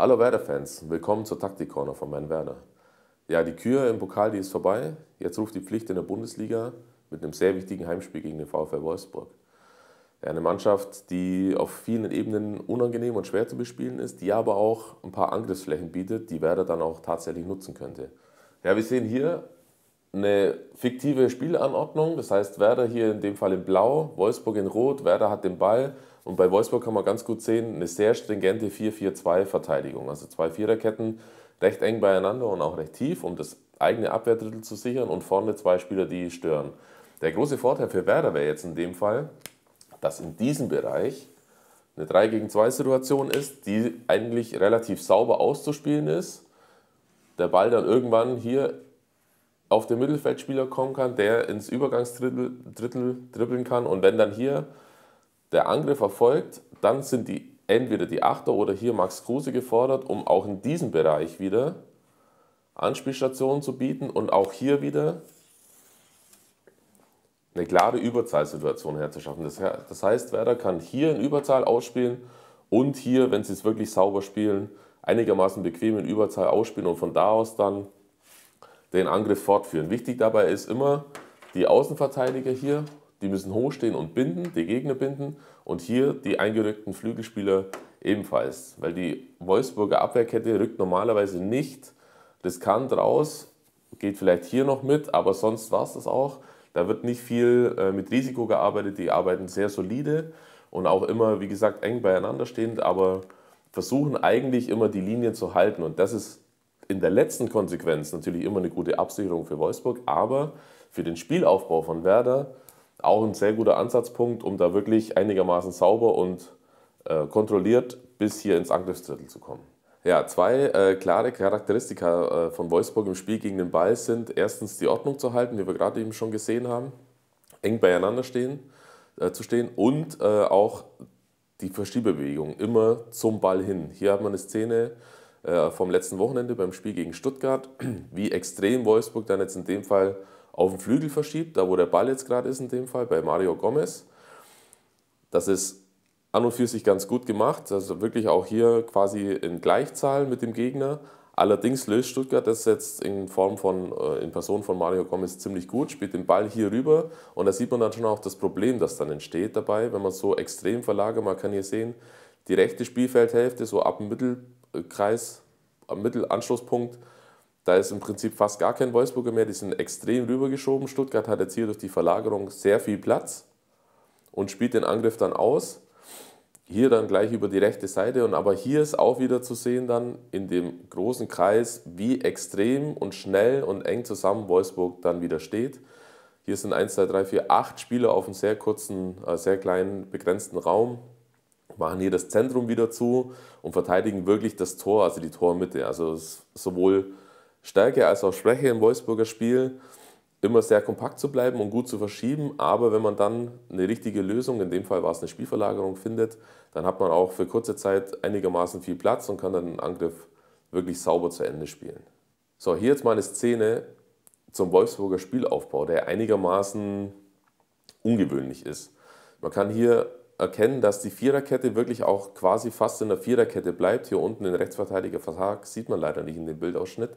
Hallo Werder-Fans, willkommen zur Taktik-Corner von Mein Werder. Ja, die Kür im Pokal, die ist vorbei. Jetzt ruft die Pflicht in der Bundesliga mit einem sehr wichtigen Heimspiel gegen den VfL Wolfsburg. Ja, eine Mannschaft, die auf vielen Ebenen unangenehm und schwer zu bespielen ist, die aber auch ein paar Angriffsflächen bietet, die Werder dann auch tatsächlich nutzen könnte. Ja, wir sehen hier eine fiktive Spielanordnung. Das heißt, Werder hier in dem Fall in Blau, Wolfsburg in Rot, Werder hat den Ball, und bei Wolfsburg kann man ganz gut sehen, eine sehr stringente 4-4-2-Verteidigung. Also zwei Viererketten recht eng beieinander und auch recht tief, um das eigene Abwehrdrittel zu sichern und vorne zwei Spieler, die stören. Der große Vorteil für Werder wäre jetzt in dem Fall, dass in diesem Bereich eine 3 gegen 2 Situation ist, die eigentlich relativ sauber auszuspielen ist. Der Ball dann irgendwann hier auf den Mittelfeldspieler kommen kann, der ins Übergangsdrittel dribbeln kann und wenn dann hier der Angriff erfolgt, dann sind die entweder die Achter oder hier Max Kruse gefordert, um auch in diesem Bereich wieder Anspielstationen zu bieten und auch hier wieder eine klare Überzahlsituation herzuschaffen. Das heißt, Werder kann hier in Überzahl ausspielen und hier, wenn sie es wirklich sauber spielen, einigermaßen bequem in Überzahl ausspielen und von da aus dann den Angriff fortführen. Wichtig dabei ist immer die Außenverteidiger hier die müssen hochstehen und binden, die Gegner binden und hier die eingerückten Flügelspieler ebenfalls, weil die Wolfsburger Abwehrkette rückt normalerweise nicht riskant raus, geht vielleicht hier noch mit, aber sonst war es das auch. Da wird nicht viel äh, mit Risiko gearbeitet, die arbeiten sehr solide und auch immer, wie gesagt, eng beieinander stehend, aber versuchen eigentlich immer die Linien zu halten und das ist in der letzten Konsequenz natürlich immer eine gute Absicherung für Wolfsburg, aber für den Spielaufbau von Werder auch ein sehr guter Ansatzpunkt, um da wirklich einigermaßen sauber und äh, kontrolliert bis hier ins Angriffsdrittel zu kommen. Ja, zwei äh, klare Charakteristika äh, von Wolfsburg im Spiel gegen den Ball sind erstens die Ordnung zu halten, wie wir gerade eben schon gesehen haben, eng beieinander stehen, äh, zu stehen und äh, auch die Verschiebebewegung immer zum Ball hin. Hier hat man eine Szene äh, vom letzten Wochenende beim Spiel gegen Stuttgart, wie extrem Wolfsburg dann jetzt in dem Fall auf den Flügel verschiebt, da wo der Ball jetzt gerade ist in dem Fall, bei Mario Gomez. Das ist an und für sich ganz gut gemacht, also wirklich auch hier quasi in Gleichzahl mit dem Gegner. Allerdings löst Stuttgart das jetzt in Form von, äh, in Person von Mario Gomez ziemlich gut, spielt den Ball hier rüber und da sieht man dann schon auch das Problem, das dann entsteht dabei, wenn man so extrem verlagert, man kann hier sehen, die rechte Spielfeldhälfte, so ab dem Mittelkreis, am Mittelanschlusspunkt, da ist im Prinzip fast gar kein Wolfsburger mehr, die sind extrem rübergeschoben. Stuttgart hat jetzt hier durch die Verlagerung sehr viel Platz und spielt den Angriff dann aus. Hier dann gleich über die rechte Seite und aber hier ist auch wieder zu sehen dann in dem großen Kreis, wie extrem und schnell und eng zusammen Wolfsburg dann wieder steht. Hier sind 1, 2, 3, 4, 8 Spieler auf einem sehr kurzen, äh, sehr kleinen, begrenzten Raum, machen hier das Zentrum wieder zu und verteidigen wirklich das Tor, also die Tormitte. Also sowohl Stärke als auch Schwäche im Wolfsburger Spiel, immer sehr kompakt zu bleiben und gut zu verschieben. Aber wenn man dann eine richtige Lösung, in dem Fall war es eine Spielverlagerung, findet, dann hat man auch für kurze Zeit einigermaßen viel Platz und kann dann den Angriff wirklich sauber zu Ende spielen. So, hier jetzt mal eine Szene zum Wolfsburger Spielaufbau, der einigermaßen ungewöhnlich ist. Man kann hier erkennen, dass die Viererkette wirklich auch quasi fast in der Viererkette bleibt. Hier unten den Rechtsverteidiger Vertrag sieht man leider nicht in dem Bildausschnitt.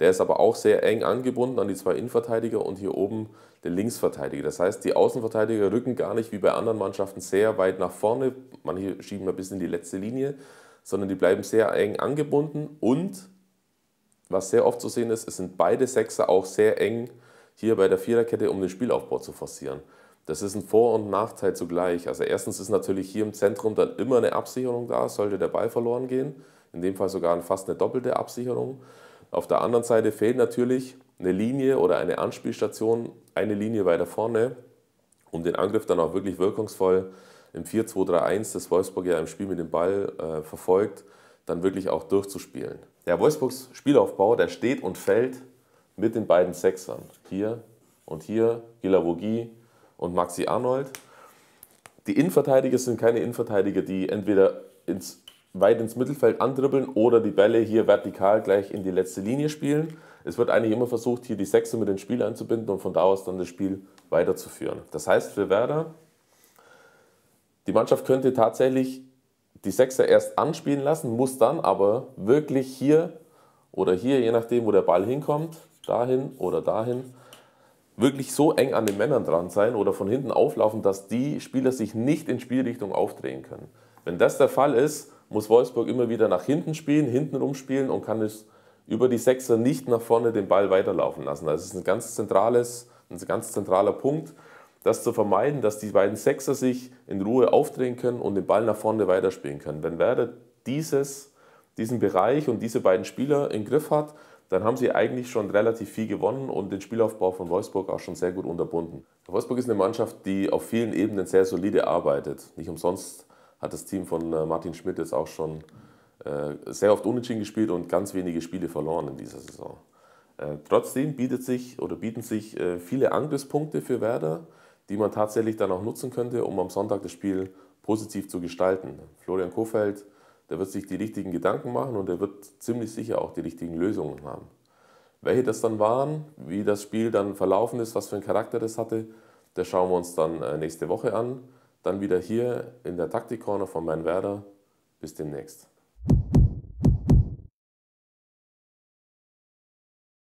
Der ist aber auch sehr eng angebunden an die zwei Innenverteidiger und hier oben den Linksverteidiger. Das heißt, die Außenverteidiger rücken gar nicht wie bei anderen Mannschaften sehr weit nach vorne. Manche schieben ein bisschen die letzte Linie, sondern die bleiben sehr eng angebunden. Und was sehr oft zu sehen ist, es sind beide Sechser auch sehr eng hier bei der Viererkette, um den Spielaufbau zu forcieren. Das ist ein Vor- und Nachteil zugleich. Also erstens ist natürlich hier im Zentrum dann immer eine Absicherung da, sollte der Ball verloren gehen. In dem Fall sogar fast eine doppelte Absicherung. Auf der anderen Seite fehlt natürlich eine Linie oder eine Anspielstation, eine Linie weiter vorne, um den Angriff dann auch wirklich wirkungsvoll im 4-2-3-1, das Wolfsburg ja im Spiel mit dem Ball äh, verfolgt, dann wirklich auch durchzuspielen. Der Wolfsburgs Spielaufbau, der steht und fällt mit den beiden Sechsern. Hier und hier, Gilavogi, und Maxi Arnold. Die Innenverteidiger sind keine Innenverteidiger, die entweder ins, weit ins Mittelfeld andribbeln oder die Bälle hier vertikal gleich in die letzte Linie spielen. Es wird eigentlich immer versucht, hier die Sechse mit den Spiel einzubinden und von da aus dann das Spiel weiterzuführen. Das heißt für Werder, die Mannschaft könnte tatsächlich die Sechser erst anspielen lassen, muss dann aber wirklich hier oder hier, je nachdem, wo der Ball hinkommt, dahin oder dahin, wirklich so eng an den Männern dran sein oder von hinten auflaufen, dass die Spieler sich nicht in Spielrichtung aufdrehen können. Wenn das der Fall ist, muss Wolfsburg immer wieder nach hinten spielen, hinten rumspielen und kann es über die Sechser nicht nach vorne den Ball weiterlaufen lassen. Das also ist ein ganz, zentrales, ein ganz zentraler Punkt, das zu vermeiden, dass die beiden Sechser sich in Ruhe aufdrehen können und den Ball nach vorne weiterspielen können. Wenn Werder dieses diesen Bereich und diese beiden Spieler im Griff hat, dann haben sie eigentlich schon relativ viel gewonnen und den Spielaufbau von Wolfsburg auch schon sehr gut unterbunden. Wolfsburg ist eine Mannschaft, die auf vielen Ebenen sehr solide arbeitet. Nicht umsonst hat das Team von äh, Martin Schmidt jetzt auch schon äh, sehr oft unentschieden gespielt und ganz wenige Spiele verloren in dieser Saison. Äh, trotzdem bietet sich oder bieten sich viele Angriffspunkte für Werder, die man tatsächlich dann auch nutzen könnte, um am Sonntag das Spiel positiv zu gestalten. Florian Kofeld der wird sich die richtigen Gedanken machen und der wird ziemlich sicher auch die richtigen Lösungen haben. Welche das dann waren, wie das Spiel dann verlaufen ist, was für einen Charakter das hatte, das schauen wir uns dann äh, nächste Woche an. Dann wieder hier in der Taktik-Corner von Mein Werder. Bis demnächst.